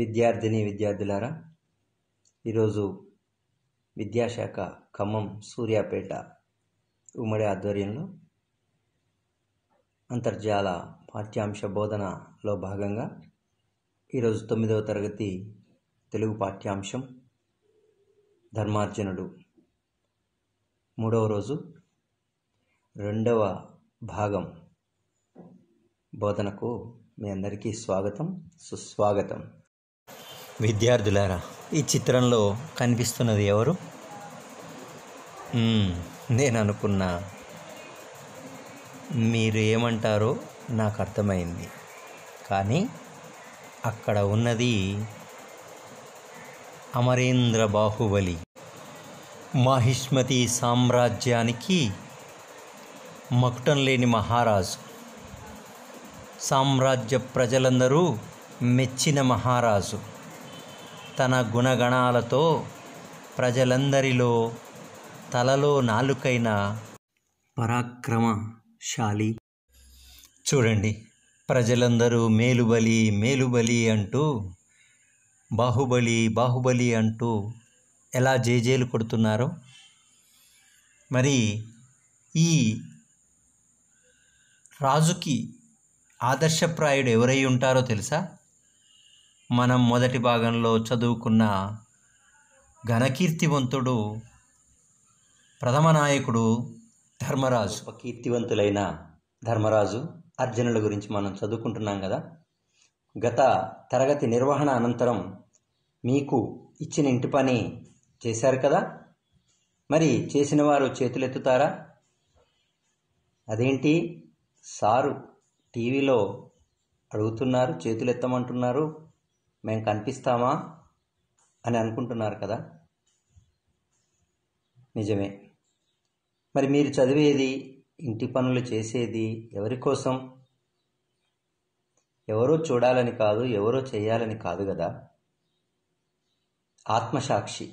విద్యార్థిని విద్యార్థులారా ఈరోజు విద్యాశాఖ ఖమ్మం సూర్యాపేట ఉమ్మడి ఆధ్వర్యంలో అంతర్జాల పాఠ్యాంశ బోధనలో భాగంగా ఈరోజు తొమ్మిదవ తరగతి తెలుగు పాఠ్యాంశం ధర్మార్జునుడు మూడవ రోజు రెండవ భాగం బోధనకు మీ అందరికీ స్వాగతం సుస్వాగతం విద్యార్థులారా ఈ చిత్రంలో కనిపిస్తున్నది ఎవరు నేను అనుకున్నా మీరు ఏమంటారో నాకు అర్థమైంది కానీ అక్కడ ఉన్నది అమరేంద్ర బాహుబలి మహిష్మతి సామ్రాజ్యానికి మకుటం లేని మహారాజు సామ్రాజ్య ప్రజలందరూ మెచ్చిన మహారాజు తన గుణగణాలతో ప్రజలందరిలో తలలో నాలుకైన పరాక్రమశాలి చూడండి ప్రజలందరూ మేలుబలి మేలుబలి అంటూ బాహుబలి బాహుబలి అంటూ ఎలా జేజేలు కొడుతున్నారో మరి ఈ రాజుకి ఆదర్శప్రాయుడు ఎవరై ఉంటారో తెలుసా మనం మొదటి భాగంలో చదువుకున్న ఘనకీర్తివంతుడు ప్రథమ నాయకుడు ధర్మరాజు కీర్తివంతులైన ధర్మరాజు అర్జునుల గురించి మనం చదువుకుంటున్నాం కదా గత తరగతి నిర్వహణ అనంతరం మీకు ఇచ్చిన ఇంటి పని చేశారు కదా మరి చేసిన వారు చేతులెత్తుతారా అదేంటి సారు టీవీలో అడుగుతున్నారు చేతులెత్తమంటున్నారు మేము కనిపిస్తామా అని అనుకుంటున్నారు కదా నిజమే మరి మీరు చదివేది ఇంటి పనులు చేసేది ఎవరి కోసం ఎవరో చూడాలని కాదు ఎవరో చేయాలని కాదు కదా ఆత్మసాక్షి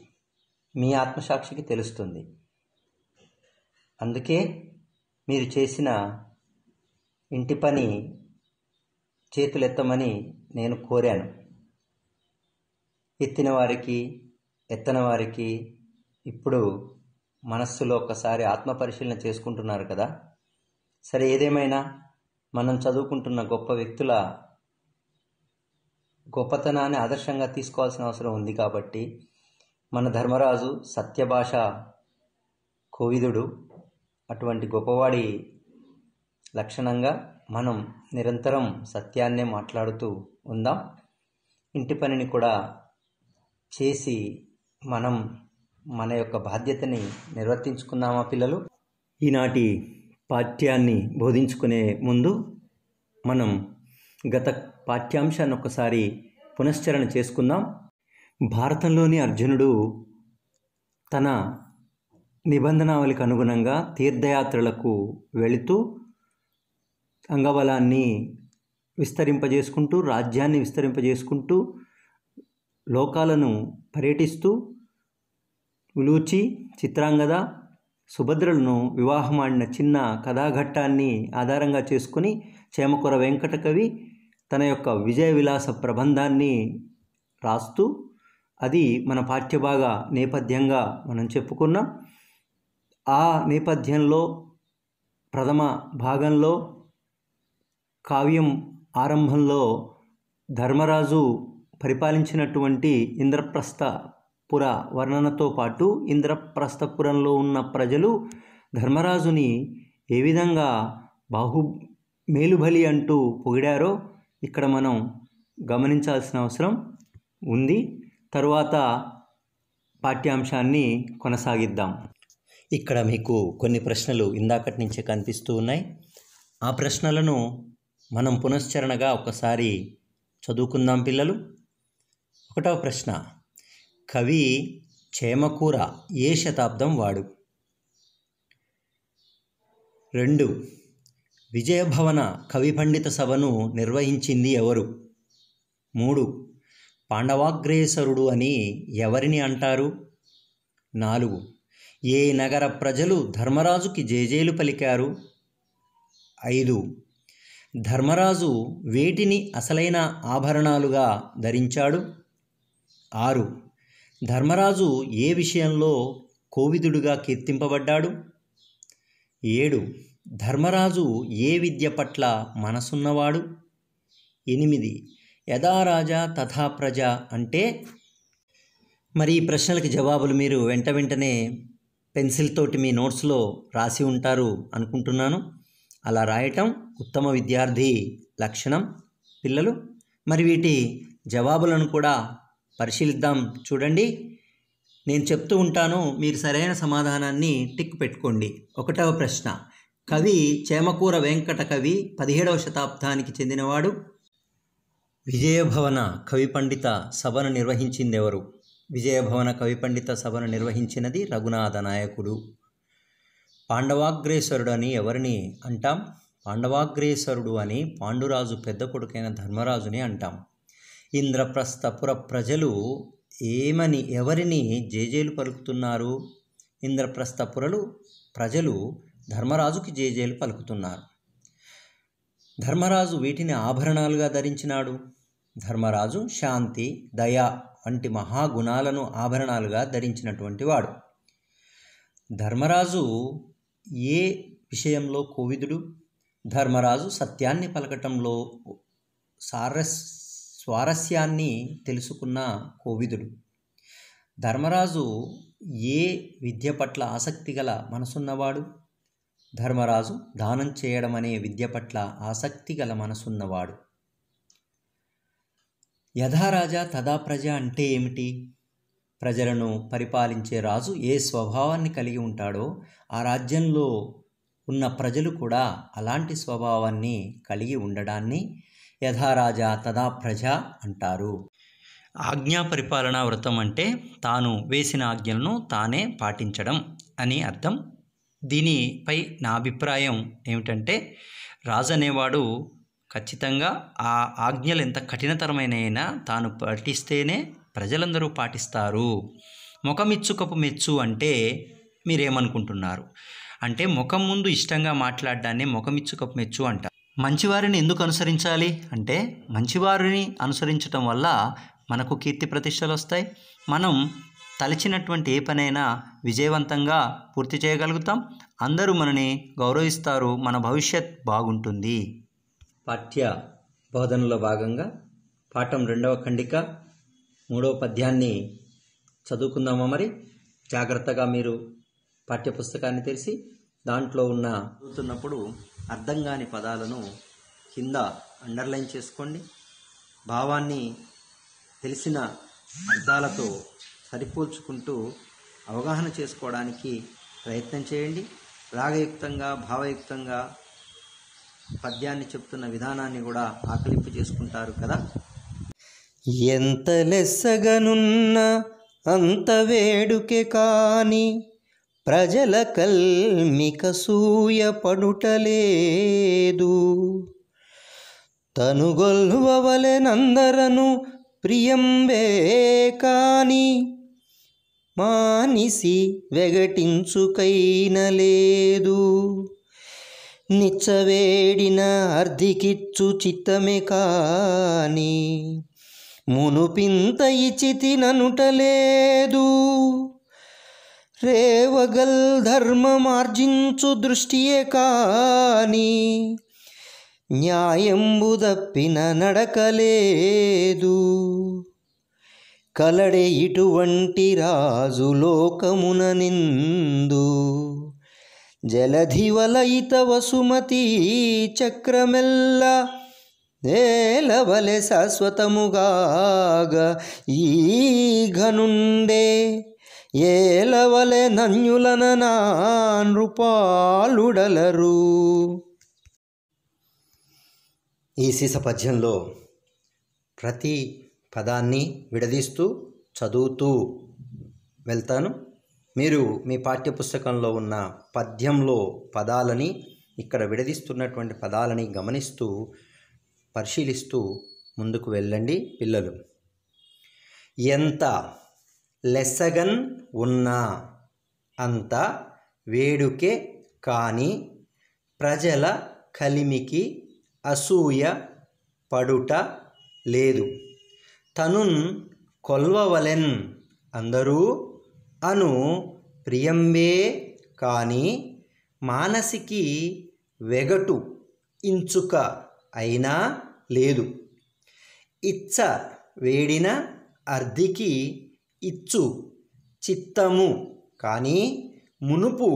మీ ఆత్మసాక్షికి తెలుస్తుంది అందుకే మీరు చేసిన ఇంటి పని చేతులెత్తమని నేను కోరాను ఎత్తిన వారికి ఎత్తన వారికి ఇప్పుడు మనస్సులో ఒకసారి ఆత్మ పరిశీలన చేసుకుంటున్నారు కదా సరే ఏదేమైనా మనం చదువుకుంటున్న గొప్ప వ్యక్తుల గొప్పతనాన్ని ఆదర్శంగా తీసుకోవాల్సిన అవసరం ఉంది కాబట్టి మన ధర్మరాజు సత్యభాష కోవిదుడు అటువంటి గొప్పవాడి లక్షణంగా మనం నిరంతరం సత్యాన్నే మాట్లాడుతూ ఉందాం ఇంటి పనిని కూడా చేసి మనం మన యొక్క బాధ్యతని నిర్వర్తించుకున్నామా పిల్లలు ఈనాటి పాఠ్యాన్ని బోధించుకునే ముందు మనం గత పాఠ్యాంశాన్ని ఒకసారి పునశ్చరణ చేసుకుందాం భారతంలోని అర్జునుడు తన నిబంధనావళికి అనుగుణంగా తీర్థయాత్రలకు వెళుతూ అంగబలాన్ని విస్తరింపజేసుకుంటూ రాజ్యాన్ని విస్తరింపజేసుకుంటూ లోకాలను పర్యటిస్తూ ఉలూచి చిత్రాంగద సుభద్రలను వివాహమాడిన చిన్న కథాఘట్టాన్ని ఆధారంగా చేసుకుని చేమకుర వెంకటకవి తన యొక్క విజయ విలాస ప్రబంధాన్ని రాస్తూ అది మన పాఠ్యభాగ నేపథ్యంగా మనం చెప్పుకున్నాం ఆ నేపథ్యంలో ప్రథమ భాగంలో కావ్యం ఆరంభంలో ధర్మరాజు పరిపాలించినటువంటి ఇంద్రప్రస్థపుర వర్ణనతో పాటు ఇంద్రప్రస్థపురంలో ఉన్న ప్రజలు ధర్మరాజుని ఏ విధంగా బాహు మేలుబలి అంటూ పొగిడారో ఇక్కడ మనం గమనించాల్సిన అవసరం ఉంది తరువాత పాఠ్యాంశాన్ని కొనసాగిద్దాం ఇక్కడ మీకు కొన్ని ప్రశ్నలు ఇందాకటి నుంచే కనిపిస్తూ ఉన్నాయి ఆ ప్రశ్నలను మనం పునశ్చరణగా ఒకసారి చదువుకుందాం పిల్లలు ఒకటవ ప్రశ్న కవి చేమకూర ఏ శతాబ్దం వాడు రెండు విజయభవన కవి పండిత సభను నిర్వహించింది ఎవరు మూడు పాండవాగ్రేసరుడు అని ఎవరిని అంటారు నాలుగు ఏ నగర ప్రజలు ధర్మరాజుకి జేజేలు పలికారు ఐదు ధర్మరాజు వేటిని అసలైన ఆభరణాలుగా ధరించాడు ఆరు ధర్మరాజు ఏ విషయంలో కోవిదుడుగా కీర్తింపబడ్డాడు ఏడు ధర్మరాజు ఏ విద్య పట్ల మనసున్నవాడు ఎనిమిది యథారాజా తథా ప్రజ అంటే మరి ఈ ప్రశ్నలకి జవాబులు మీరు వెంట వెంటనే పెన్సిల్ తోటి మీ నోట్స్లో రాసి ఉంటారు అనుకుంటున్నాను అలా రాయటం ఉత్తమ విద్యార్థి లక్షణం పిల్లలు మరి వీటి జవాబులను కూడా పరిశీలిద్దాం చూడండి నేను చెప్తూ ఉంటాను మీరు సరైన సమాధానాన్ని టిక్ పెట్టుకోండి ఒకటవ ప్రశ్న కవి చేమకూర వెంకట కవి పదిహేడవ శతాబ్దానికి చెందినవాడు విజయభవన కవి పండిత సభను నిర్వహించిందెవరు విజయభవన కవి పండిత సభను నిర్వహించినది రఘునాథ నాయకుడు పాండవాగ్రేశ్వరుడు అని ఎవరిని అంటాం పాండవాగ్రేశ్వరుడు అని పాండురాజు పెద్ద కొడుకైన ధర్మరాజుని అంటాం ఇంద్రప్రస్థపుర ప్రజలు ఏమని ఎవరిని జేజేలు పలుకుతున్నారు ఇంద్రప్రస్థపురలు ప్రజలు ధర్మరాజుకి జేజేలు పలుకుతున్నారు ధర్మరాజు వీటిని ఆభరణాలుగా ధరించినాడు ధర్మరాజు శాంతి దయ వంటి మహాగుణాలను ఆభరణాలుగా ధరించినటువంటి వాడు ధర్మరాజు ఏ విషయంలో కోవిదుడు ధర్మరాజు సత్యాన్ని పలకటంలో సారస్ స్వారస్యాన్ని తెలుసుకున్న కోవిదుడు ధర్మరాజు ఏ విద్య పట్ల ఆసక్తి గల మనసున్నవాడు ధర్మరాజు దానం చేయడం అనే విద్య పట్ల ఆసక్తి గల మనసున్నవాడు యథారాజా తదా ప్రజ అంటే ఏమిటి ప్రజలను పరిపాలించే రాజు ఏ స్వభావాన్ని కలిగి ఉంటాడో ఆ రాజ్యంలో ఉన్న ప్రజలు కూడా అలాంటి స్వభావాన్ని కలిగి ఉండడాన్ని యథారాజా తదా ప్రజ అంటారు ఆజ్ఞా పరిపాలనా వ్రతం అంటే తాను వేసిన ఆజ్ఞలను తానే పాటించడం అని అర్థం దీనిపై నా అభిప్రాయం ఏమిటంటే రాజు అనేవాడు ఖచ్చితంగా ఆ ఆజ్ఞలు ఎంత కఠినతరమైనైనా తాను పాటిస్తేనే ప్రజలందరూ పాటిస్తారు ముఖమిచ్చుకపు మెచ్చు అంటే మీరేమనుకుంటున్నారు అంటే ముఖం ముందు ఇష్టంగా మాట్లాడడాన్ని ముఖమిచ్చుకపు మెచ్చు అంటారు మంచివారిని ఎందుకు అనుసరించాలి అంటే మంచివారిని అనుసరించటం వల్ల మనకు కీర్తి ప్రతిష్టలు వస్తాయి మనం తలచినటువంటి ఏ పనైనా విజయవంతంగా పూర్తి చేయగలుగుతాం అందరూ మనని గౌరవిస్తారు మన భవిష్యత్ బాగుంటుంది పాఠ్య బోధనలో భాగంగా పాఠం రెండవ ఖండిక మూడవ పద్యాన్ని చదువుకుందామా మరి జాగ్రత్తగా మీరు పాఠ్యపుస్తకాన్ని తెరిచి దాంట్లో ఉన్న చదువుతున్నప్పుడు అర్థం కాని పదాలను కింద అండర్లైన్ చేసుకోండి భావాన్ని తెలిసిన అర్థాలతో సరిపోల్చుకుంటూ అవగాహన చేసుకోవడానికి ప్రయత్నం చేయండి రాగయుక్తంగా భావయుక్తంగా పద్యాన్ని చెప్తున్న విధానాన్ని కూడా ఆకలింపు చేసుకుంటారు కదా ఎంత లెస్సగనున్న అంత వేడుకే కాని ప్రజల కల్మిక సూయ పడుటలేదు తనుగొల్వవలెనందరను ప్రియంబే కాని మానిసి వెగటించుకైన లేదు నిచ్చవేడిన అర్ధికిచ్చు చిత్తమే కాని మునుపింత ఇచితిననుటలేదు రేవగల్ ధర్మమార్జించు దృష్టియే కాని న్యాయంబు దప్పిన నడకలేదు కలడే ఇటువంటి రాజు లోకమున నిందు జలధివలయిత వసుమతి చక్రమెల్ల నేలవలె శాశ్వతముగాగ ఈ ఘనుండే ఏలవలె నన్యులన నా నృపాలుడలరు ఈ సీస పద్యంలో ప్రతి పదాన్ని విడదీస్తూ చదువుతూ వెళ్తాను మీరు మీ పాఠ్యపుస్తకంలో ఉన్న పద్యంలో పదాలని ఇక్కడ విడదీస్తున్నటువంటి పదాలని గమనిస్తూ పరిశీలిస్తూ ముందుకు వెళ్ళండి పిల్లలు ఎంత లెస్సగన్ ఉన్నా అంత వేడుకే కాని ప్రజల కలిమికి అసూయ పడుట లేదు తనున్ కొల్వవలెన్ అందరూ అను ప్రియంబే కాని మానసికి వెగటు ఇంచుక అయినా లేదు ఇచ్చ వేడిన అర్ధికి ఇచ్చు చిత్తము కానీ మునుపు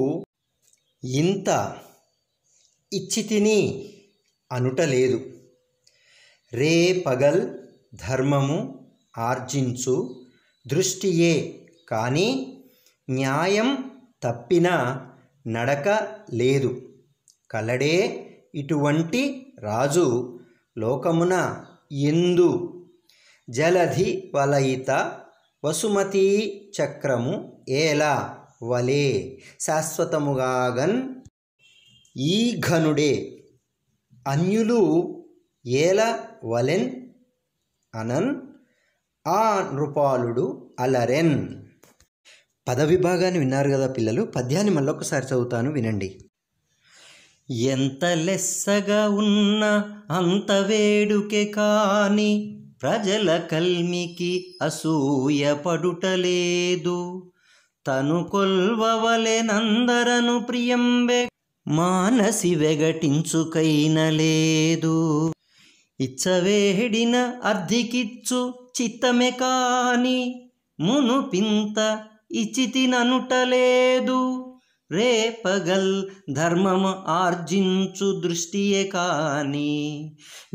ఇంత ఇచ్చితిని అనుటలేదు రే పగల్ ధర్మము ఆర్జించు దృష్టియే కానీ న్యాయం తప్పిన నడక లేదు కలడే ఇటువంటి రాజు లోకమున ఎందు జలధి వలయిత వసుమతీ చక్రము ఏల వలే శాశ్వతముగాగన్ ఈ ఘనుడే అన్యులు ఏల వలెన్ అనన్ ఆ నృపాలుడు అలరెన్ పదవిభాగాన్ని విన్నారు కదా పిల్లలు పద్యాన్ని మళ్ళొకసారి చదువుతాను వినండి ఎంత లెస్సగా ఉన్న అంత వేడుకే కాని ప్రజల కల్మికి అసూయ పడుటలేదు తను కొల్వవలెనందరను ప్రియంబె మానసి వెగటించుకైనలేదు లేదు ఇచ్చవేడిన అర్ధికిచ్చు చిత్తమే కాని మునుపింత ఇచితిననుటలేదు రేపగల్ ధర్మము ఆర్జించు దృష్టియే కాని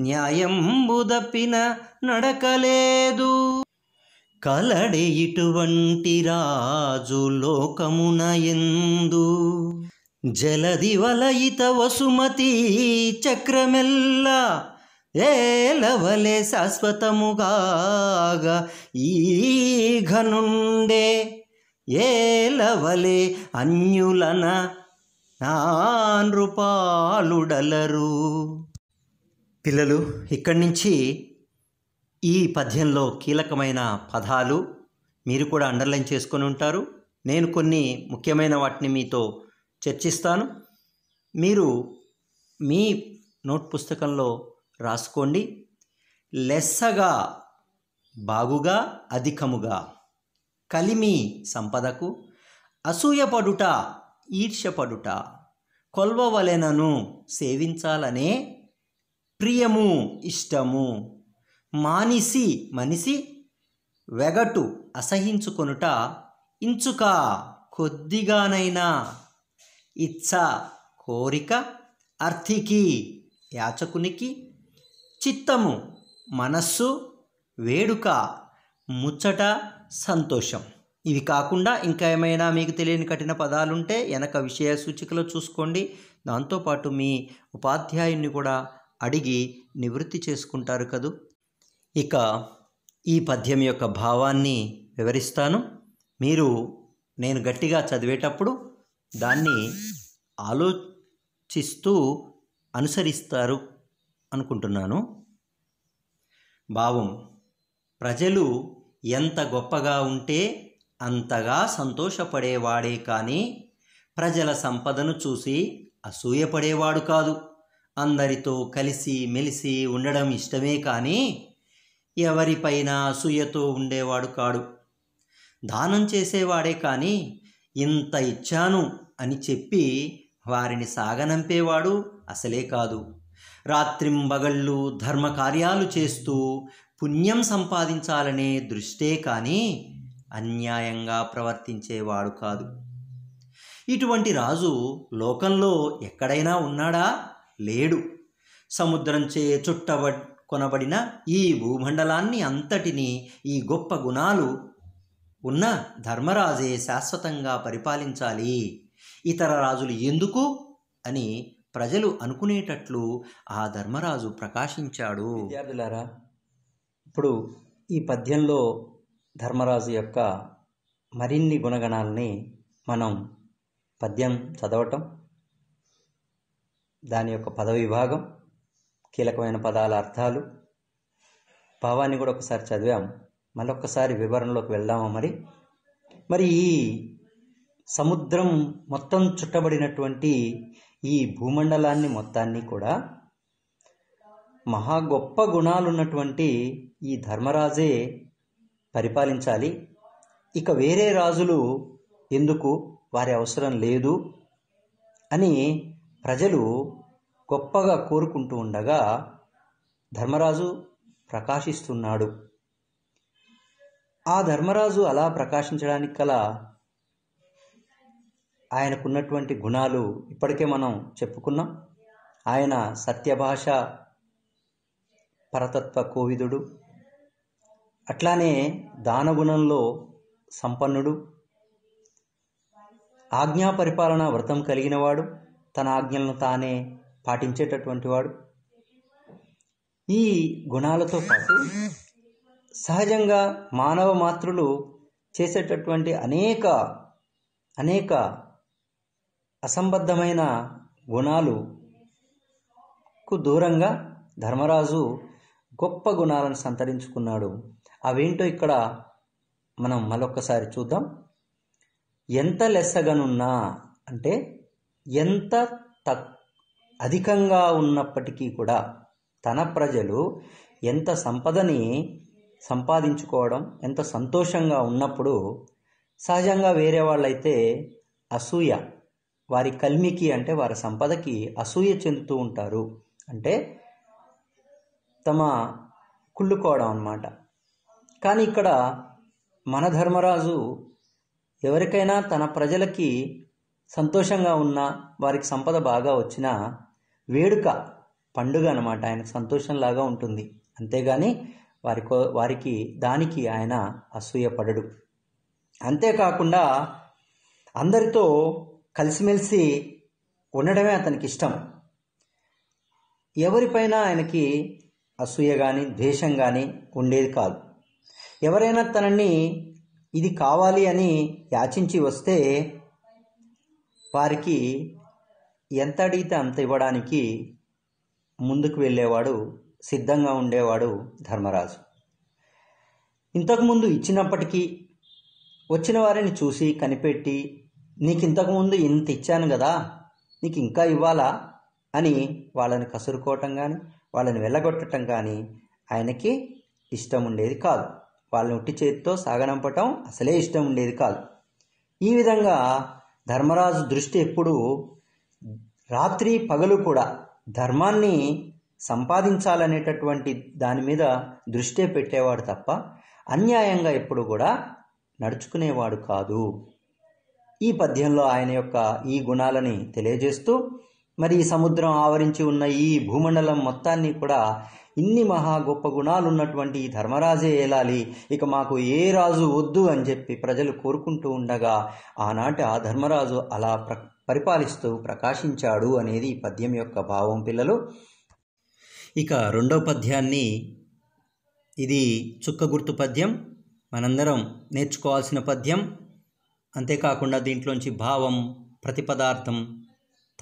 న్యాయం దప్పిన నడకలేదు కలడి ఇటువంటి రాజు లోకమున ఎందు జలది వలయిత వసుమతి చక్రమెల్లా ఏలవలే శాశ్వతముగా ఈ ఘనుండే ఏలవలే అన్యులన నృపాలుడలరు పిల్లలు ఇక్కడి నుంచి ఈ పద్యంలో కీలకమైన పదాలు మీరు కూడా అండర్లైన్ చేసుకొని ఉంటారు నేను కొన్ని ముఖ్యమైన వాటిని మీతో చర్చిస్తాను మీరు మీ నోట్ పుస్తకంలో రాసుకోండి లెస్సగా బాగుగా అధికముగా కలిమి సంపదకు అసూయపడుట ఈర్ష్యపడుట కొల్వవలెనను సేవించాలనే ప్రియము ఇష్టము మానిసి మనిషి వెగటు అసహించుకొనుట ఇంచుక కొద్దిగానైనా ఇచ్చ కోరిక అర్థికి యాచకునికి చిత్తము మనస్సు వేడుక ముచ్చట సంతోషం ఇవి కాకుండా ఇంకా ఏమైనా మీకు తెలియని కఠిన పదాలుంటే వెనక విషయ సూచికలో చూసుకోండి దాంతోపాటు మీ ఉపాధ్యాయుని కూడా అడిగి నివృత్తి చేసుకుంటారు కదూ ఇక ఈ పద్యం యొక్క భావాన్ని వివరిస్తాను మీరు నేను గట్టిగా చదివేటప్పుడు దాన్ని ఆలోచిస్తూ అనుసరిస్తారు అనుకుంటున్నాను భావం ప్రజలు ఎంత గొప్పగా ఉంటే అంతగా సంతోషపడేవాడే కానీ ప్రజల సంపదను చూసి అసూయపడేవాడు కాదు అందరితో కలిసి మెలిసి ఉండడం ఇష్టమే కానీ ఎవరిపైన అసూయతో ఉండేవాడు కాడు దానం చేసేవాడే కానీ ఇంత ఇచ్చాను అని చెప్పి వారిని సాగనంపేవాడు అసలే కాదు రాత్రింబగళ్ళు ధర్మ కార్యాలు చేస్తూ పుణ్యం సంపాదించాలనే దృష్టే కానీ అన్యాయంగా ప్రవర్తించేవాడు కాదు ఇటువంటి రాజు లోకంలో ఎక్కడైనా ఉన్నాడా లేడు సముద్రంచే చుట్టబ కొనబడిన ఈ భూమండలాన్ని అంతటిని ఈ గొప్ప గుణాలు ఉన్న ధర్మరాజే శాశ్వతంగా పరిపాలించాలి ఇతర రాజులు ఎందుకు అని ప్రజలు అనుకునేటట్లు ఆ ధర్మరాజు ప్రకాశించాడు విద్యార్థులారా ఇప్పుడు ఈ పద్యంలో ధర్మరాజు యొక్క మరిన్ని గుణగణాలని మనం పద్యం చదవటం దాని యొక్క పద విభాగం కీలకమైన పదాల అర్థాలు భావాన్ని కూడా ఒకసారి చదివాం మళ్ళొక్కసారి వివరణలోకి వెళ్దామా మరి మరి ఈ సముద్రం మొత్తం చుట్టబడినటువంటి ఈ భూమండలాన్ని మొత్తాన్ని కూడా మహా గొప్ప గుణాలున్నటువంటి ఈ ధర్మరాజే పరిపాలించాలి ఇక వేరే రాజులు ఎందుకు వారి అవసరం లేదు అని ప్రజలు గొప్పగా కోరుకుంటూ ఉండగా ధర్మరాజు ప్రకాశిస్తున్నాడు ఆ ధర్మరాజు అలా ప్రకాశించడానికి గల ఆయనకున్నటువంటి గుణాలు ఇప్పటికే మనం చెప్పుకున్నాం ఆయన సత్యభాష పరతత్వ కోవిదుడు అట్లానే దానగుణంలో సంపన్నుడు ఆజ్ఞా పరిపాలన వ్రతం కలిగినవాడు తన ఆజ్ఞలను తానే పాటించేటటువంటి వాడు ఈ గుణాలతో పాటు సహజంగా మానవ మాతృలు చేసేటటువంటి అనేక అనేక అసంబద్ధమైన గుణాలుకు దూరంగా ధర్మరాజు గొప్ప గుణాలను సంతరించుకున్నాడు అవేంటో ఇక్కడ మనం మరొకసారి చూద్దాం ఎంత లెస్సగనున్నా అంటే ఎంత తక్ అధికంగా ఉన్నప్పటికీ కూడా తన ప్రజలు ఎంత సంపదని సంపాదించుకోవడం ఎంత సంతోషంగా ఉన్నప్పుడు సహజంగా వేరే వాళ్ళైతే అసూయ వారి కల్మికి అంటే వారి సంపదకి అసూయ చెందుతూ ఉంటారు అంటే తమ కుళ్ళుకోవడం అన్నమాట కానీ ఇక్కడ మన ధర్మరాజు ఎవరికైనా తన ప్రజలకి సంతోషంగా ఉన్న వారికి సంపద బాగా వచ్చిన వేడుక పండుగ అనమాట ఆయనకు సంతోషంలాగా ఉంటుంది అంతేగాని వారికో వారికి దానికి ఆయన అసూయపడడు అంతేకాకుండా అందరితో కలిసిమెలిసి ఉండడమే అతనికి ఇష్టం ఎవరిపైన ఆయనకి అసూయ కానీ ద్వేషం కానీ ఉండేది కాదు ఎవరైనా తనని ఇది కావాలి అని యాచించి వస్తే వారికి ఎంత అడిగితే అంత ఇవ్వడానికి ముందుకు వెళ్ళేవాడు సిద్ధంగా ఉండేవాడు ధర్మరాజు ఇంతకుముందు ఇచ్చినప్పటికీ వచ్చిన వారిని చూసి కనిపెట్టి నీకు ఇంతకుముందు ఇంత ఇచ్చాను కదా నీకు ఇంకా ఇవ్వాలా అని వాళ్ళని కసురుకోవటం కానీ వాళ్ళని వెళ్ళగొట్టడం కానీ ఆయనకి ఇష్టం ఉండేది కాదు వాళ్ళని ఉట్టి చేతితో సాగనంపటం అసలే ఇష్టం ఉండేది కాదు ఈ విధంగా ధర్మరాజు దృష్టి ఎప్పుడు రాత్రి పగలు కూడా ధర్మాన్ని సంపాదించాలనేటటువంటి దాని మీద దృష్టే పెట్టేవాడు తప్ప అన్యాయంగా ఎప్పుడు కూడా నడుచుకునేవాడు కాదు ఈ పద్యంలో ఆయన యొక్క ఈ గుణాలని తెలియజేస్తూ మరి ఈ సముద్రం ఆవరించి ఉన్న ఈ భూమండలం మొత్తాన్ని కూడా ఇన్ని మహా గొప్ప గుణాలు ఉన్నటువంటి ఈ ధర్మరాజే ఏలాలి ఇక మాకు ఏ రాజు వద్దు అని చెప్పి ప్రజలు కోరుకుంటూ ఉండగా ఆనాటి ఆ ధర్మరాజు అలా ప్ర పరిపాలిస్తూ ప్రకాశించాడు అనేది ఈ పద్యం యొక్క భావం పిల్లలు ఇక రెండవ పద్యాన్ని ఇది చుక్క గుర్తు పద్యం మనందరం నేర్చుకోవాల్సిన పద్యం అంతేకాకుండా దీంట్లోంచి భావం ప్రతిపదార్థం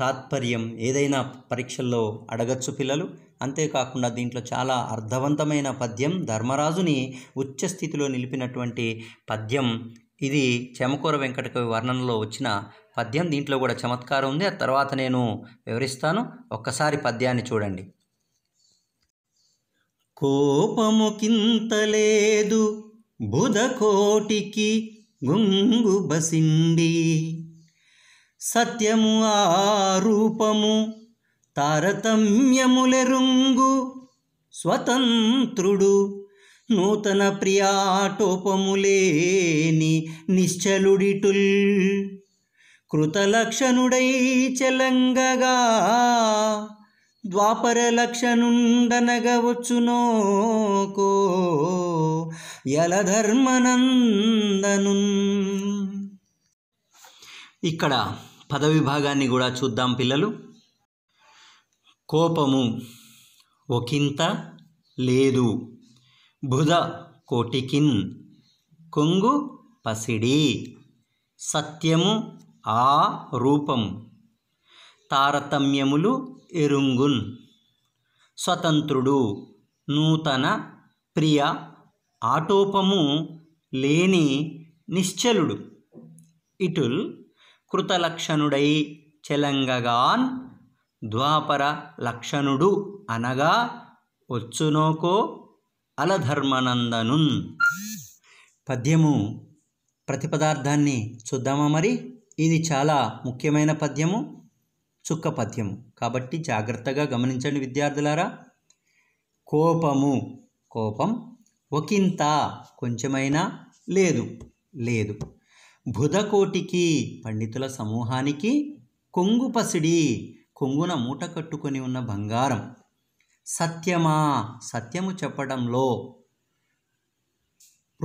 తాత్పర్యం ఏదైనా పరీక్షల్లో అడగచ్చు పిల్లలు అంతేకాకుండా దీంట్లో చాలా అర్థవంతమైన పద్యం ధర్మరాజుని ఉచ్చస్థితిలో స్థితిలో నిలిపినటువంటి పద్యం ఇది చెమకూర వెంకటకవి వర్ణనలో వచ్చిన పద్యం దీంట్లో కూడా చమత్కారం ఉంది ఆ తర్వాత నేను వివరిస్తాను ఒక్కసారి పద్యాన్ని చూడండి కోపము కింత లేదు బుధకోటికి గుంగు బసిండి సత్యము ఆ రూపము తారతమ్యములెరుంగు స్వతంత్రుడు నూతన ప్రియాటోపములేని నిశ్చలుడిటుల్ కృతలక్షణుడై చెలంగగా ద్వాపర లక్షనుండనగవచ్చునోకో యలధర్మనందను ఇక్కడ పద విభాగాన్ని కూడా చూద్దాం పిల్లలు కోపము ఒకింత లేదు బుధ కోటికిన్ కొంగు పసిడి సత్యము ఆ రూపం తారతమ్యములు ఎరుంగున్ స్వతంత్రుడు నూతన ప్రియ ఆటోపము లేని నిశ్చలుడు ఇటుల్ కృతలక్షణుడై చెలంగగాన్ ద్వాపర లక్షణుడు అనగా వచ్చునోకో అలధర్మనందనున్ పద్యము ప్రతి పదార్థాన్ని చూద్దామా మరి ఇది చాలా ముఖ్యమైన పద్యము చుక్క పద్యము కాబట్టి జాగ్రత్తగా గమనించండి విద్యార్థులారా కోపము కోపం ఒకంత కొంచెమైనా లేదు లేదు బుధకోటికి పండితుల సమూహానికి కొంగు పసిడి కొంగున మూట కట్టుకొని ఉన్న బంగారం సత్యమా సత్యము చెప్పడంలో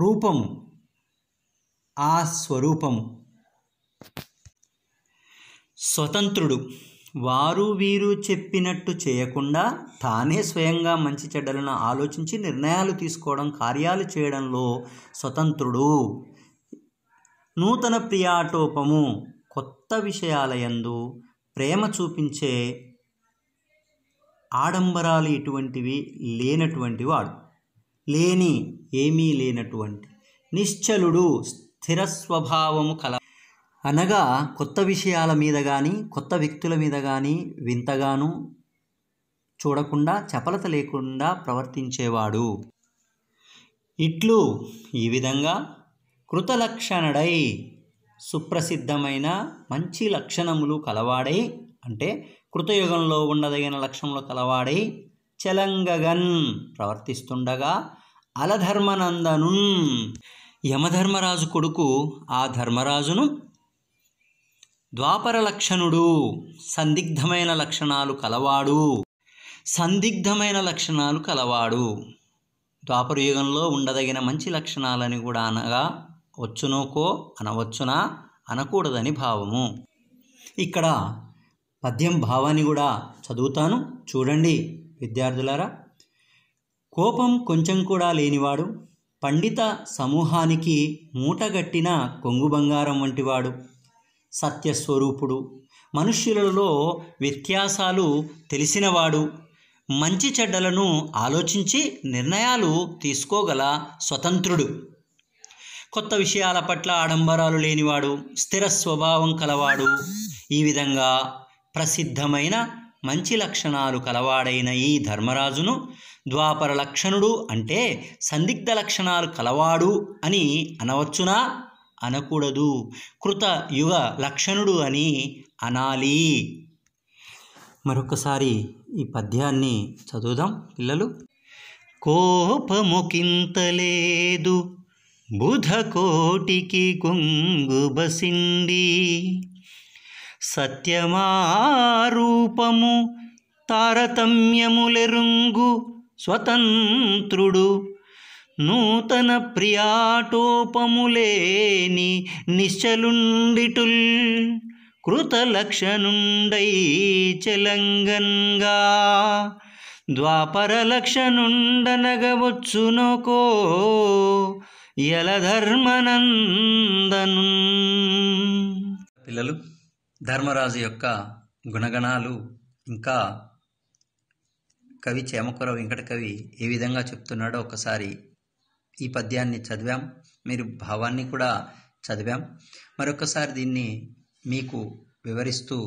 రూపము ఆ స్వరూపము స్వతంత్రుడు వారు వీరు చెప్పినట్టు చేయకుండా తానే స్వయంగా మంచి చెడ్డలను ఆలోచించి నిర్ణయాలు తీసుకోవడం కార్యాలు చేయడంలో స్వతంత్రుడు నూతన ప్రియాటోపము కొత్త విషయాలయందు ప్రేమ చూపించే ఆడంబరాలు ఇటువంటివి లేనటువంటి వాడు లేని ఏమీ లేనటువంటి నిశ్చలుడు స్థిర స్వభావము కల అనగా కొత్త విషయాల మీద కానీ కొత్త వ్యక్తుల మీద కానీ వింతగాను చూడకుండా చపలత లేకుండా ప్రవర్తించేవాడు ఇట్లు ఈ విధంగా కృతలక్షణుడై సుప్రసిద్ధమైన మంచి లక్షణములు కలవాడై అంటే కృతయుగంలో ఉండదగిన లక్షణములు కలవాడై చలంగగన్ ప్రవర్తిస్తుండగా అలధర్మనందను యమధర్మరాజు కొడుకు ఆ ధర్మరాజును ద్వాపర లక్షణుడు సందిగ్ధమైన లక్షణాలు కలవాడు సందిగ్ధమైన లక్షణాలు కలవాడు ద్వాపరయుగంలో ఉండదగిన మంచి లక్షణాలని కూడా అనగా వచ్చునోకో అనవచ్చునా అనకూడదని భావము ఇక్కడ పద్యం భావాన్ని కూడా చదువుతాను చూడండి విద్యార్థులారా కోపం కొంచెం కూడా లేనివాడు పండిత సమూహానికి మూటగట్టిన కొంగు బంగారం వంటివాడు సత్యస్వరూపుడు మనుష్యులలో వ్యత్యాసాలు తెలిసినవాడు మంచి చెడ్డలను ఆలోచించి నిర్ణయాలు తీసుకోగల స్వతంత్రుడు కొత్త విషయాల పట్ల ఆడంబరాలు లేనివాడు స్థిర స్వభావం కలవాడు ఈ విధంగా ప్రసిద్ధమైన మంచి లక్షణాలు కలవాడైన ఈ ధర్మరాజును ద్వాపర లక్షణుడు అంటే సందిగ్ధ లక్షణాలు కలవాడు అని అనవచ్చునా అనకూడదు కృత యుగ లక్షణుడు అని అనాలి మరొకసారి ఈ పద్యాన్ని చదువుదాం పిల్లలు లేదు బుధకోటికి కుంగుబసింది సత్యమారూపము తారతమ్యములెరుంగు స్వతంత్రుడు నూతన ప్రియాటోపములేని నిశ్చలుండిటుల్ కృతలక్షనుండై చెలంగన్గా ద్వాపరలక్షనుండనగవచ్చునకో యలధర్మనందను పిల్లలు ధర్మరాజు యొక్క గుణగణాలు ఇంకా కవి వెంకట కవి ఏ విధంగా చెప్తున్నాడో ఒకసారి ఈ పద్యాన్ని చదివాం మీరు భావాన్ని కూడా చదివాం మరొకసారి దీన్ని మీకు వివరిస్తూ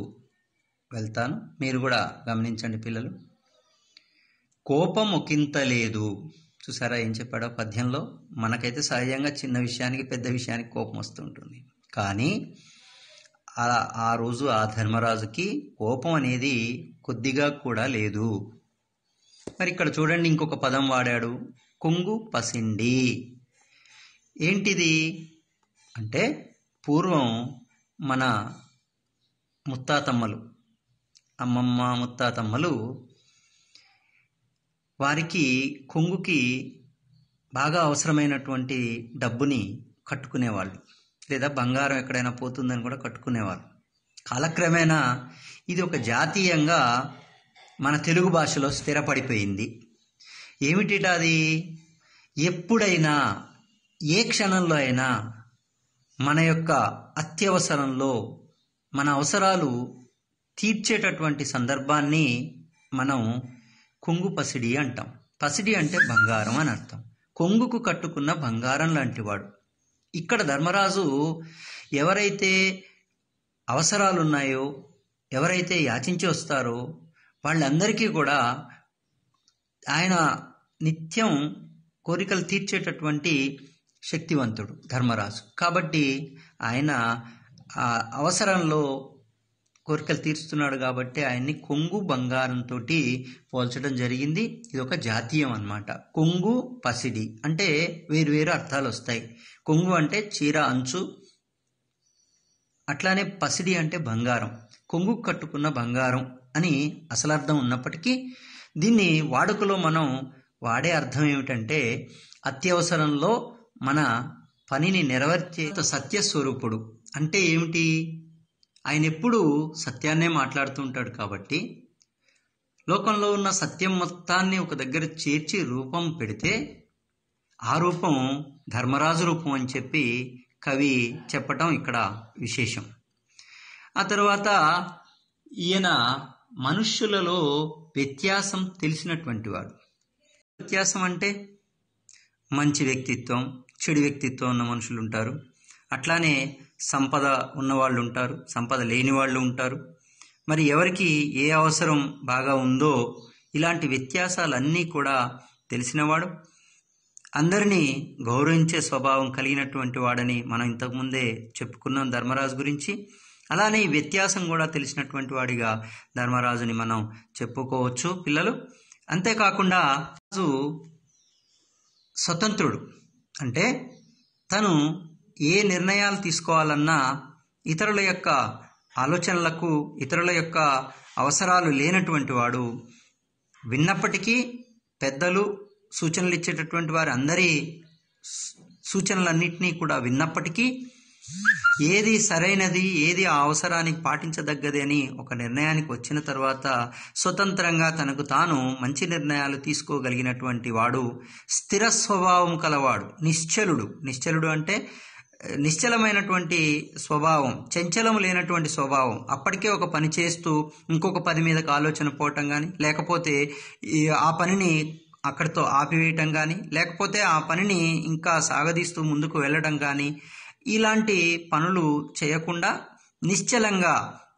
వెళ్తాను మీరు కూడా గమనించండి పిల్లలు కోపము కింత లేదు చూసారా ఏం చెప్పాడో పద్యంలో మనకైతే సహజంగా చిన్న విషయానికి పెద్ద విషయానికి కోపం వస్తుంటుంది కానీ ఆ రోజు ఆ ధర్మరాజుకి కోపం అనేది కొద్దిగా కూడా లేదు మరి ఇక్కడ చూడండి ఇంకొక పదం వాడాడు కొంగు పసిండి ఏంటిది అంటే పూర్వం మన ముత్తాతమ్మలు అమ్మమ్మ ముత్తాతమ్మలు వారికి కొంగుకి బాగా అవసరమైనటువంటి డబ్బుని కట్టుకునేవాళ్ళు లేదా బంగారం ఎక్కడైనా పోతుందని కూడా కట్టుకునేవారు కాలక్రమేణా ఇది ఒక జాతీయంగా మన తెలుగు భాషలో స్థిరపడిపోయింది ఏమిటిట అది ఎప్పుడైనా ఏ క్షణంలో అయినా మన యొక్క అత్యవసరంలో మన అవసరాలు తీర్చేటటువంటి సందర్భాన్ని మనం కొంగు పసిడి అంటాం పసిడి అంటే బంగారం అని అర్థం కొంగుకు కట్టుకున్న బంగారం లాంటివాడు ఇక్కడ ధర్మరాజు ఎవరైతే అవసరాలున్నాయో ఎవరైతే యాచించి వస్తారో వాళ్ళందరికీ కూడా ఆయన నిత్యం కోరికలు తీర్చేటటువంటి శక్తివంతుడు ధర్మరాజు కాబట్టి ఆయన అవసరంలో కోరికలు తీరుస్తున్నాడు కాబట్టి ఆయన్ని కొంగు బంగారంతో పోల్చడం జరిగింది ఇది ఒక జాతీయం అనమాట కొంగు పసిడి అంటే వేరు వేరు అర్థాలు వస్తాయి కొంగు అంటే చీర అంచు అట్లానే పసిడి అంటే బంగారం కొంగు కట్టుకున్న బంగారం అని అసలు అర్థం ఉన్నప్పటికీ దీన్ని వాడుకలో మనం వాడే అర్థం ఏమిటంటే అత్యవసరంలో మన పనిని నెరవేర్చే సత్యస్వరూపుడు అంటే ఏమిటి ఆయన ఎప్పుడూ సత్యాన్నే మాట్లాడుతూ ఉంటాడు కాబట్టి లోకంలో ఉన్న సత్యం మొత్తాన్ని ఒక దగ్గర చేర్చి రూపం పెడితే ఆ రూపం ధర్మరాజు రూపం అని చెప్పి కవి చెప్పటం ఇక్కడ విశేషం ఆ తర్వాత ఈయన మనుష్యులలో వ్యత్యాసం తెలిసినటువంటి వాడు వ్యత్యాసం అంటే మంచి వ్యక్తిత్వం చెడు వ్యక్తిత్వం ఉన్న మనుషులు ఉంటారు అట్లానే సంపద ఉన్నవాళ్ళు ఉంటారు సంపద లేని వాళ్ళు ఉంటారు మరి ఎవరికి ఏ అవసరం బాగా ఉందో ఇలాంటి వ్యత్యాసాలన్నీ కూడా తెలిసినవాడు అందరినీ గౌరవించే స్వభావం కలిగినటువంటి వాడని మనం ఇంతకుముందే చెప్పుకున్నాం ధర్మరాజు గురించి అలానే ఈ వ్యత్యాసం కూడా తెలిసినటువంటి వాడిగా ధర్మరాజుని మనం చెప్పుకోవచ్చు పిల్లలు అంతేకాకుండా రాజు స్వతంత్రుడు అంటే తను ఏ నిర్ణయాలు తీసుకోవాలన్నా ఇతరుల యొక్క ఆలోచనలకు ఇతరుల యొక్క అవసరాలు లేనటువంటి వాడు విన్నప్పటికీ పెద్దలు సూచనలు ఇచ్చేటటువంటి వారి అందరి సూచనలన్నింటినీ కూడా విన్నప్పటికీ ఏది సరైనది ఏది ఆ అవసరానికి పాటించదగ్గది అని ఒక నిర్ణయానికి వచ్చిన తర్వాత స్వతంత్రంగా తనకు తాను మంచి నిర్ణయాలు తీసుకోగలిగినటువంటి వాడు స్థిర స్వభావం కలవాడు నిశ్చలుడు నిశ్చలుడు అంటే నిశ్చలమైనటువంటి స్వభావం చంచలం లేనటువంటి స్వభావం అప్పటికే ఒక పని చేస్తూ ఇంకొక పని మీదకి ఆలోచన పోవటం కానీ లేకపోతే ఆ పనిని అక్కడితో ఆపివేయటం కానీ లేకపోతే ఆ పనిని ఇంకా సాగదీస్తూ ముందుకు వెళ్ళడం కానీ ఇలాంటి పనులు చేయకుండా నిశ్చలంగా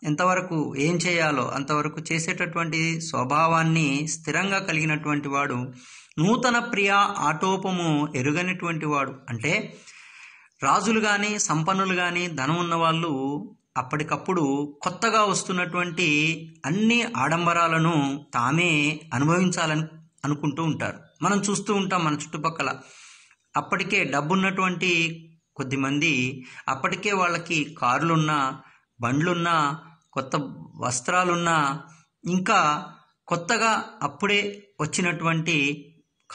ఎంతవరకు ఏం చేయాలో అంతవరకు చేసేటటువంటి స్వభావాన్ని స్థిరంగా కలిగినటువంటి వాడు నూతన ప్రియ ఆటోపము ఎరుగనటువంటి వాడు అంటే రాజులు కానీ సంపన్నులు కానీ ధనం ఉన్నవాళ్ళు అప్పటికప్పుడు కొత్తగా వస్తున్నటువంటి అన్ని ఆడంబరాలను తామే అనుభవించాలని అనుకుంటూ ఉంటారు మనం చూస్తూ ఉంటాం మన చుట్టుపక్కల అప్పటికే డబ్బున్నటువంటి కొద్దిమంది అప్పటికే వాళ్ళకి కార్లున్నా బండ్లున్నా కొత్త వస్త్రాలున్నా ఇంకా కొత్తగా అప్పుడే వచ్చినటువంటి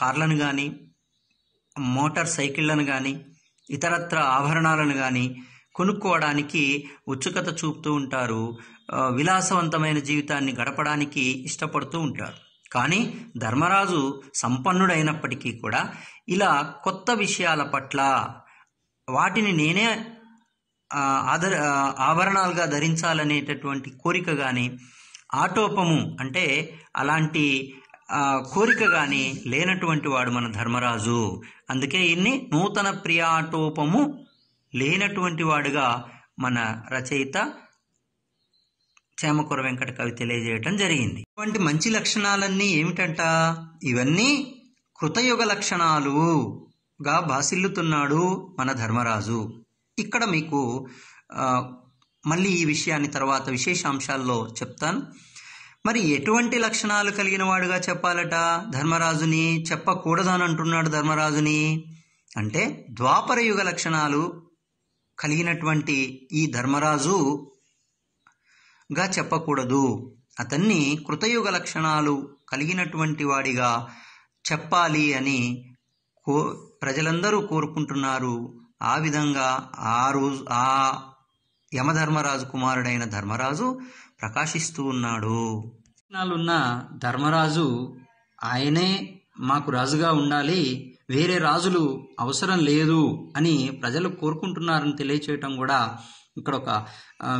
కార్లను కానీ మోటార్ సైకిళ్లను కానీ ఇతరత్ర ఆభరణాలను కానీ కొనుక్కోవడానికి ఉత్సుకత చూపుతూ ఉంటారు విలాసవంతమైన జీవితాన్ని గడపడానికి ఇష్టపడుతూ ఉంటారు కానీ ధర్మరాజు సంపన్నుడైనప్పటికీ కూడా ఇలా కొత్త విషయాల పట్ల వాటిని నేనే ఆదర ఆభరణాలుగా ధరించాలనేటటువంటి కోరిక కానీ ఆటోపము అంటే అలాంటి కోరిక కానీ లేనటువంటి వాడు మన ధర్మరాజు అందుకే ఇన్ని నూతన ప్రియాటోపము లేనటువంటి వాడుగా మన రచయిత చేమకూర వెంకట కవి తెలియజేయటం జరిగింది ఇటువంటి మంచి లక్షణాలన్నీ ఏమిటంట ఇవన్నీ కృతయుగ లక్షణాలుగా భాసిల్లుతున్నాడు మన ధర్మరాజు ఇక్కడ మీకు మళ్ళీ ఈ విషయాన్ని తర్వాత విశేషాంశాల్లో చెప్తాను మరి ఎటువంటి లక్షణాలు కలిగిన వాడుగా చెప్పాలట ధర్మరాజుని చెప్పకూడదని అంటున్నాడు ధర్మరాజుని అంటే ద్వాపర యుగ లక్షణాలు కలిగినటువంటి ఈ ధర్మరాజుగా చెప్పకూడదు అతన్ని కృతయుగ లక్షణాలు కలిగినటువంటి వాడిగా చెప్పాలి అని కో ప్రజలందరూ కోరుకుంటున్నారు ఆ విధంగా ఆ రోజు ఆ యమధర్మరాజు కుమారుడైన ధర్మరాజు ప్రకాశిస్తూ ఉన్నాడు ఉన్న ధర్మరాజు ఆయనే మాకు రాజుగా ఉండాలి వేరే రాజులు అవసరం లేదు అని ప్రజలు కోరుకుంటున్నారని తెలియచేయటం కూడా ఇక్కడ ఒక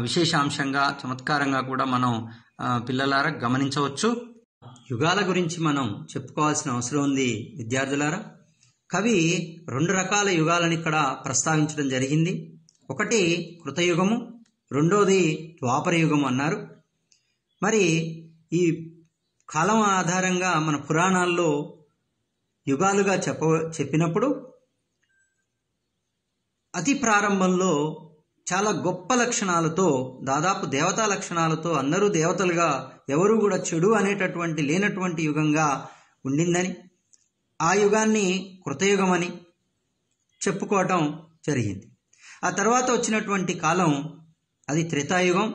విశేషాంశంగా చమత్కారంగా కూడా మనం పిల్లలారా గమనించవచ్చు యుగాల గురించి మనం చెప్పుకోవాల్సిన అవసరం ఉంది విద్యార్థులారా కవి రెండు రకాల యుగాలను ఇక్కడ ప్రస్తావించడం జరిగింది ఒకటి కృతయుగము రెండోది ద్వాపరయుగం అన్నారు మరి ఈ కాలం ఆధారంగా మన పురాణాల్లో యుగాలుగా చెప్ప చెప్పినప్పుడు అతి ప్రారంభంలో చాలా గొప్ప లక్షణాలతో దాదాపు దేవతా లక్షణాలతో అందరూ దేవతలుగా ఎవరు కూడా చెడు అనేటటువంటి లేనటువంటి యుగంగా ఉండిందని ఆ యుగాన్ని కృతయుగం అని చెప్పుకోవటం జరిగింది ఆ తర్వాత వచ్చినటువంటి కాలం అది త్రేతాయుగం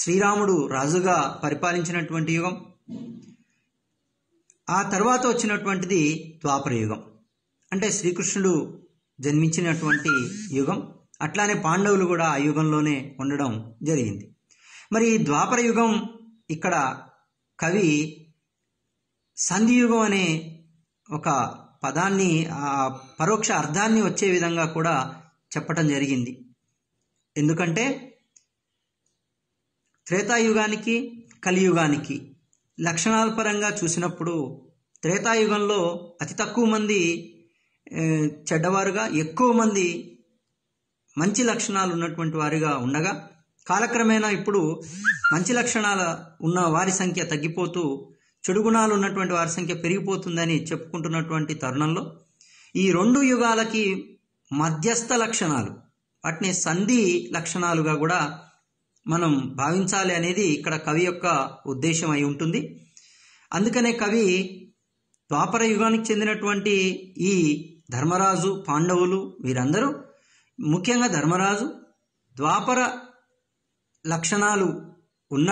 శ్రీరాముడు రాజుగా పరిపాలించినటువంటి యుగం ఆ తర్వాత వచ్చినటువంటిది ద్వాపరయుగం అంటే శ్రీకృష్ణుడు జన్మించినటువంటి యుగం అట్లానే పాండవులు కూడా ఆ యుగంలోనే ఉండడం జరిగింది మరి ఈ ద్వాపర యుగం ఇక్కడ కవి సంధియుగం అనే ఒక పదాన్ని ఆ పరోక్ష అర్థాన్ని వచ్చే విధంగా కూడా చెప్పటం జరిగింది ఎందుకంటే త్రేతాయుగానికి కలియుగానికి లక్షణాల పరంగా చూసినప్పుడు త్రేతాయుగంలో అతి తక్కువ మంది చెడ్డవారుగా ఎక్కువ మంది మంచి లక్షణాలు ఉన్నటువంటి వారిగా ఉండగా కాలక్రమేణా ఇప్పుడు మంచి లక్షణాల ఉన్న వారి సంఖ్య తగ్గిపోతూ చెడు గుణాలు ఉన్నటువంటి వారి సంఖ్య పెరిగిపోతుందని చెప్పుకుంటున్నటువంటి తరుణంలో ఈ రెండు యుగాలకి మధ్యస్థ లక్షణాలు వాటిని సంధి లక్షణాలుగా కూడా మనం భావించాలి అనేది ఇక్కడ కవి యొక్క ఉద్దేశం అయి ఉంటుంది అందుకనే కవి ద్వాపర యుగానికి చెందినటువంటి ఈ ధర్మరాజు పాండవులు వీరందరూ ముఖ్యంగా ధర్మరాజు ద్వాపర లక్షణాలు ఉన్న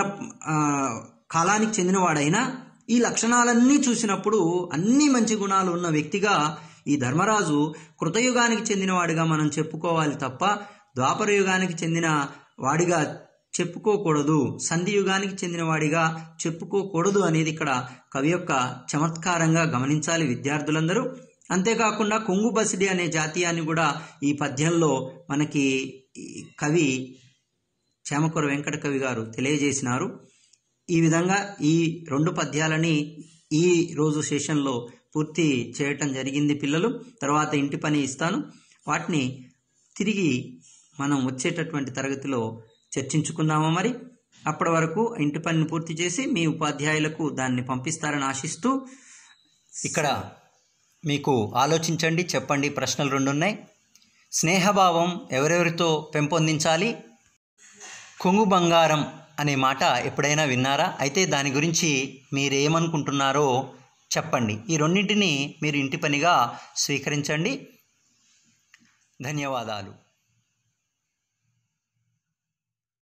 కాలానికి చెందినవాడైనా ఈ లక్షణాలన్నీ చూసినప్పుడు అన్ని మంచి గుణాలు ఉన్న వ్యక్తిగా ఈ ధర్మరాజు కృతయుగానికి చెందినవాడిగా మనం చెప్పుకోవాలి తప్ప ద్వాపర యుగానికి చెందిన వాడిగా చెప్పుకోకూడదు సంధియుగానికి చెందినవాడిగా చెప్పుకోకూడదు అనేది ఇక్కడ కవి యొక్క చమత్కారంగా గమనించాలి విద్యార్థులందరూ అంతేకాకుండా కొంగు బసిడి అనే జాతీయాన్ని కూడా ఈ పద్యంలో మనకి కవి చేమకూర వెంకట కవి గారు తెలియజేసినారు ఈ విధంగా ఈ రెండు పద్యాలని ఈ రోజు సెషన్లో పూర్తి చేయటం జరిగింది పిల్లలు తర్వాత ఇంటి పని ఇస్తాను వాటిని తిరిగి మనం వచ్చేటటువంటి తరగతిలో చర్చించుకుందామా మరి అప్పటి వరకు ఇంటి పనిని పూర్తి చేసి మీ ఉపాధ్యాయులకు దాన్ని పంపిస్తారని ఆశిస్తూ ఇక్కడ మీకు ఆలోచించండి చెప్పండి ప్రశ్నలు రెండు ఉన్నాయి స్నేహభావం ఎవరెవరితో పెంపొందించాలి కొంగు బంగారం అనే మాట ఎప్పుడైనా విన్నారా అయితే దాని గురించి మీరేమనుకుంటున్నారో చెప్పండి ఈ రెండింటిని మీరు ఇంటి పనిగా స్వీకరించండి ధన్యవాదాలు